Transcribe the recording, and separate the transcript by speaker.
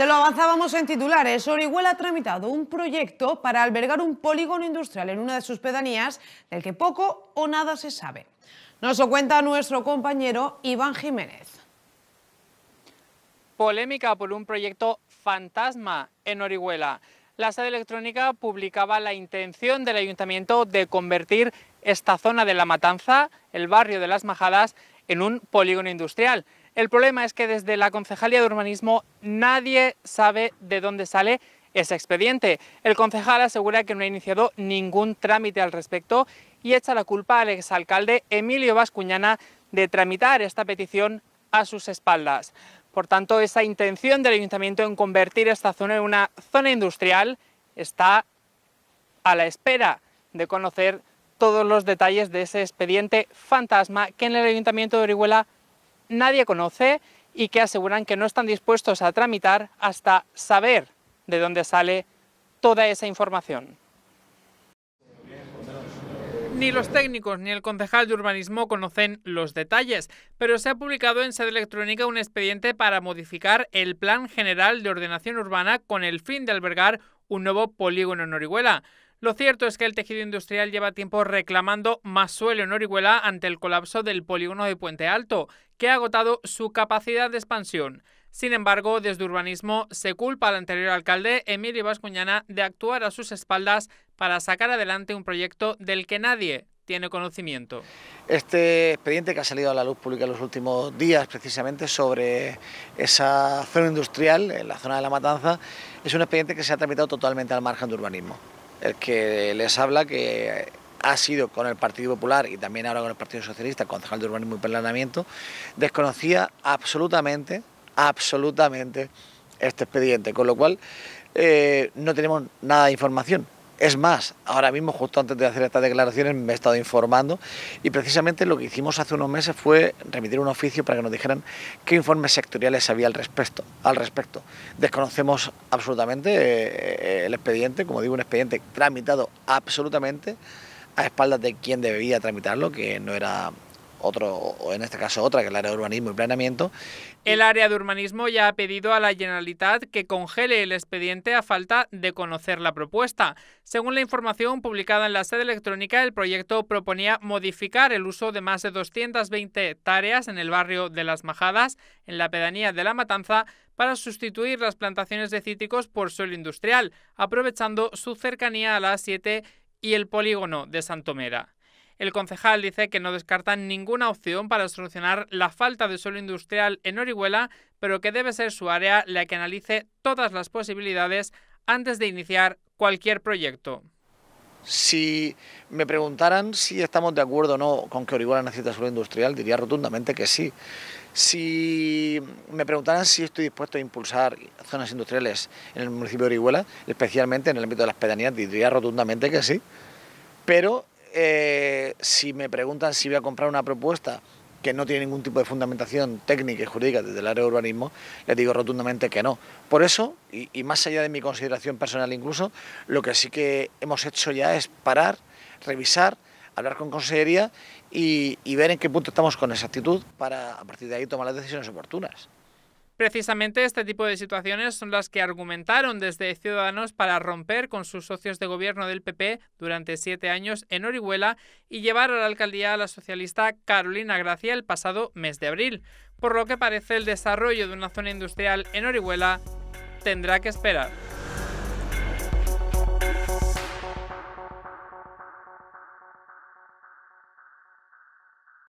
Speaker 1: Se lo avanzábamos en titulares. Orihuela ha tramitado un proyecto para albergar un polígono industrial en una de sus pedanías del que poco o nada se sabe. Nos lo cuenta nuestro compañero Iván Jiménez. Polémica por un proyecto fantasma en Orihuela. La sede electrónica publicaba la intención del ayuntamiento de convertir esta zona de La Matanza, el barrio de Las Majadas, en un polígono industrial. El problema es que desde la Concejalía de Urbanismo nadie sabe de dónde sale ese expediente. El concejal asegura que no ha iniciado ningún trámite al respecto y echa la culpa al exalcalde Emilio Vascuñana de tramitar esta petición a sus espaldas. Por tanto, esa intención del ayuntamiento en convertir esta zona en una zona industrial está a la espera de conocer todos los detalles de ese expediente fantasma que en el ayuntamiento de Orihuela nadie conoce y que aseguran que no están dispuestos a tramitar hasta saber de dónde sale toda esa información. Ni los técnicos ni el concejal de urbanismo conocen los detalles, pero se ha publicado en sede electrónica un expediente para modificar el Plan General de Ordenación Urbana con el fin de albergar un nuevo polígono en Orihuela. Lo cierto es que el tejido industrial lleva tiempo reclamando más suelo en Orihuela ante el colapso del polígono de Puente Alto, que ha agotado su capacidad de expansión. Sin embargo, desde urbanismo se culpa al anterior alcalde, Emilio Vascuñana, de actuar a sus espaldas para sacar adelante un proyecto del que nadie tiene conocimiento.
Speaker 2: Este expediente que ha salido a la luz pública en los últimos días, precisamente sobre esa zona industrial en la zona de La Matanza, es un expediente que se ha tramitado totalmente al margen de urbanismo el que les habla que ha sido con el Partido Popular y también ahora con el Partido Socialista, concejal de urbanismo y planeamiento, desconocía absolutamente, absolutamente este expediente, con lo cual eh, no tenemos nada de información. Es más, ahora mismo, justo antes de hacer estas declaraciones, me he estado informando y precisamente lo que hicimos hace unos meses fue remitir un oficio para que nos dijeran qué informes sectoriales había al respecto. Al respecto. Desconocemos absolutamente eh, eh, el expediente, como digo, un expediente tramitado absolutamente a espaldas de quien debía tramitarlo, que no era otro, o en este caso otra, que el área de urbanismo y planeamiento.
Speaker 1: El área de urbanismo ya ha pedido a la Generalitat que congele el expediente a falta de conocer la propuesta. Según la información publicada en la sede electrónica, el proyecto proponía modificar el uso de más de 220 tareas en el barrio de Las Majadas, en la pedanía de La Matanza, para sustituir las plantaciones de cítricos por suelo industrial, aprovechando su cercanía a la A7 y el polígono de Santomera. El concejal dice que no descartan ninguna opción para solucionar la falta de suelo industrial en Orihuela, pero que debe ser su área la que analice todas las posibilidades antes de iniciar cualquier proyecto.
Speaker 2: Si me preguntaran si estamos de acuerdo o no con que Orihuela necesita suelo industrial, diría rotundamente que sí. Si me preguntaran si estoy dispuesto a impulsar zonas industriales en el municipio de Orihuela, especialmente en el ámbito de las pedanías, diría rotundamente que sí. Pero eh, si me preguntan si voy a comprar una propuesta que no tiene ningún tipo de fundamentación técnica y jurídica desde el área de urbanismo, les digo rotundamente que no. Por eso, y, más allá de mi consideración personal incluso, lo que sí que hemos hecho ya es parar, revisar, hablar con consejería y, y ver en qué punto estamos con exactitud para a partir de ahí tomar las decisiones oportunas.
Speaker 1: Precisamente este tipo de situaciones son las que argumentaron desde Ciudadanos para romper con sus socios de gobierno del PP durante siete años en Orihuela y llevar a la alcaldía a la socialista Carolina Gracia el pasado mes de abril, por lo que parece el desarrollo de una zona industrial en Orihuela tendrá que esperar.